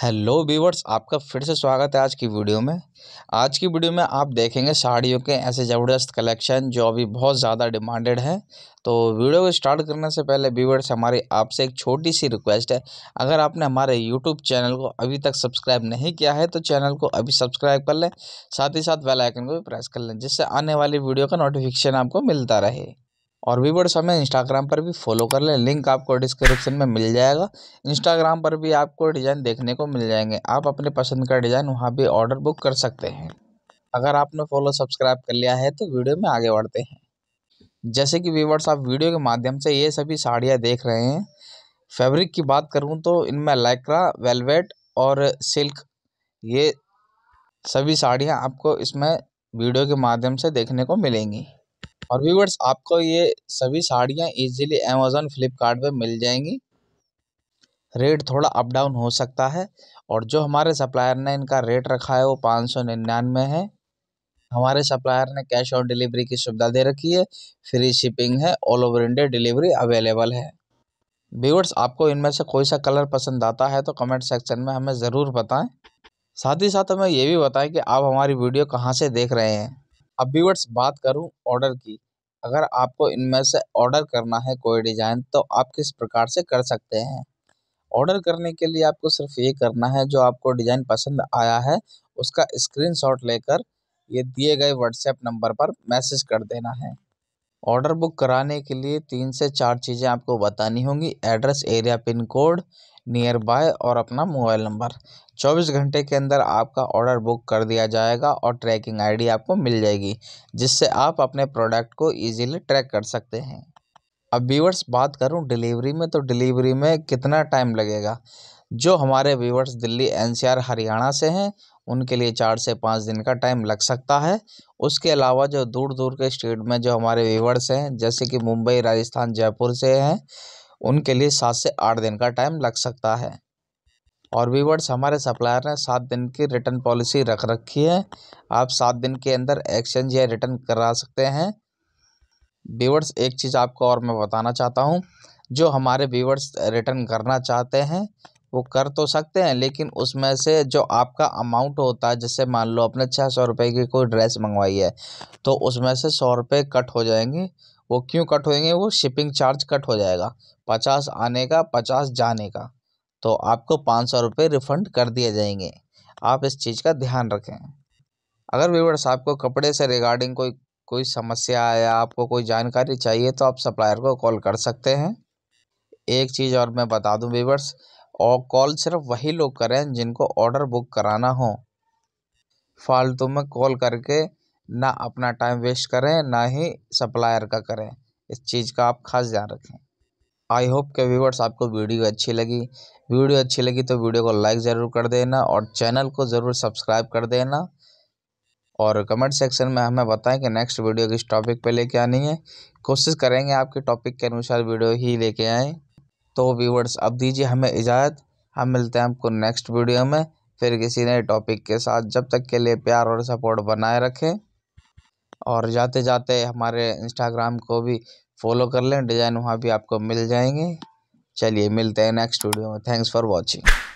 hello viewers आपका फिर से स्वागत है आज की वीडियो में आज की वीडियो में आप देखेंगे साड़ियों के ऐसे ज़बरदस्त कलेक्शन जो अभी बहुत ज़्यादा डिमांडेड हैं तो वीडियो को स्टार्ट करने से पहले व्यूवर्स हमारी आपसे एक छोटी सी रिक्वेस्ट है अगर आपने हमारे यूट्यूब चैनल को अभी तक सब्सक्राइब नहीं किया है तो चैनल को अभी सब्सक्राइब कर लें साथ ही साथ बेलाइकन को भी प्रेस कर लें जिससे आने वाली वीडियो का नोटिफिकेशन आपको मिलता रहे और व्यूवर्स हमें इंस्टाग्राम पर भी फॉलो कर लें लिंक आपको डिस्क्रिप्शन में मिल जाएगा इंस्टाग्राम पर भी आपको डिज़ाइन देखने को मिल जाएंगे आप अपने पसंद का डिज़ाइन वहाँ भी ऑर्डर बुक कर सकते हैं अगर आपने फॉलो सब्सक्राइब कर लिया है तो वीडियो में आगे बढ़ते हैं जैसे कि व्यूवर्स आप वीडियो के माध्यम से ये सभी साड़ियाँ देख रहे हैं फैब्रिक की बात करूँ तो इनमें लाइक्रा वेलवेट और सिल्क ये सभी साड़ियाँ आपको इसमें वीडियो के माध्यम से देखने को मिलेंगी और व्यूवर्स आपको ये सभी साड़ियाँ इजीली अमेज़ोन फ्लिपकार्ट मिल जाएंगी रेट थोड़ा अप डाउन हो सकता है और जो हमारे सप्लायर ने इनका रेट रखा है वो पाँच सौ निन्यानवे है हमारे सप्लायर ने कैश ऑन डिलीवरी की सुविधा दे रखी है फ्री शिपिंग है all over India delivery available है व्यूवर्स आपको इनमें से कोई सा कलर पसंद आता है तो कमेंट सेक्शन में हमें ज़रूर बताएं साथ ही साथ हमें ये भी बताएं कि आप हमारी वीडियो कहाँ से देख रहे हैं अब व्यूवर्स बात करूँ ऑर्डर की अगर आपको इनमें से ऑर्डर करना है कोई डिज़ाइन तो आप किस प्रकार से कर सकते हैं ऑर्डर करने के लिए आपको सिर्फ ये करना है जो आपको डिज़ाइन पसंद आया है उसका स्क्रीन लेकर ये दिए गए व्हाट्सएप नंबर पर मैसेज कर देना है ऑर्डर बुक कराने के लिए तीन से चार चीज़ें आपको बतानी होंगी address area pin code nearby और अपना मोबाइल नंबर चौबीस घंटे के अंदर आपका ऑर्डर बुक कर दिया जाएगा और ट्रैकिंग आईडी आपको मिल जाएगी जिससे आप अपने प्रोडक्ट को इजीली ट्रैक कर सकते हैं अब व्यूवर्स बात करूं डिलीवरी में तो डिलीवरी में कितना टाइम लगेगा जो हमारे व्यूवर्स दिल्ली एन हरियाणा से हैं उनके लिए चार से पाँच दिन का टाइम लग सकता है उसके अलावा जो दूर दूर के स्टेट में जो हमारे व्यूवर्स हैं जैसे कि मुंबई राजस्थान जयपुर से हैं उनके लिए सात से आठ दिन का टाइम लग सकता है और वीवर्स हमारे सप्लायर ने सात दिन की रिटर्न पॉलिसी रख रखी है आप सात दिन के अंदर एक्सचेंज या रिटर्न करा सकते हैं वीवर्स एक चीज़ आपको और मैं बताना चाहता हूँ जो हमारे वीवर्स रिटर्न करना चाहते हैं वो कर तो सकते हैं लेकिन उसमें से जो आपका अमाउंट होता है जैसे मान लो आपने छः सौ रुपये की कोई ड्रेस मंगवाई है तो उसमें से सौ रुपये कट हो जाएंगे वो क्यों कट होंगे वो शिपिंग चार्ज कट हो जाएगा पचास आने का पचास जाने का तो आपको पाँच सौ रुपये रिफ़ंड कर दिए जाएंगे आप इस चीज़ का ध्यान रखें अगर व्यूवर्स आपको कपड़े से रिगार्डिंग कोई कोई समस्या या आपको कोई जानकारी चाहिए तो आप सप्लायर को कॉल कर सकते हैं एक चीज़ और मैं बता दूं व्यूवर्स और कॉल सिर्फ वही लोग करें जिनको ऑर्डर बुक कराना हो फालतू में कॉल करके ना अपना टाइम वेस्ट करें ना ही सप्लायर का करें इस चीज़ का आप खास ध्यान रखें आई होप के व्यूवर्स आपको वीडियो अच्छी लगी वीडियो अच्छी लगी तो वीडियो को लाइक ज़रूर कर देना और चैनल को ज़रूर सब्सक्राइब कर देना और कमेंट सेक्शन में हमें बताएं कि नेक्स्ट वीडियो किस टॉपिक पे लेके आनी है कोशिश करेंगे आपके टॉपिक के अनुसार वीडियो ही लेके आएँ तो व्यूवर्स अब दीजिए हमें इजाज़त हम मिलते हैं आपको नेक्स्ट वीडियो में फिर किसी नए टॉपिक के साथ जब तक के लिए प्यार और सपोर्ट बनाए रखें और जाते जाते हमारे इंस्टाग्राम को भी फॉलो कर लें डिज़ाइन वहाँ भी आपको मिल जाएंगे चलिए मिलते हैं नेक्स्ट वीडियो में थैंक्स फॉर वॉचिंग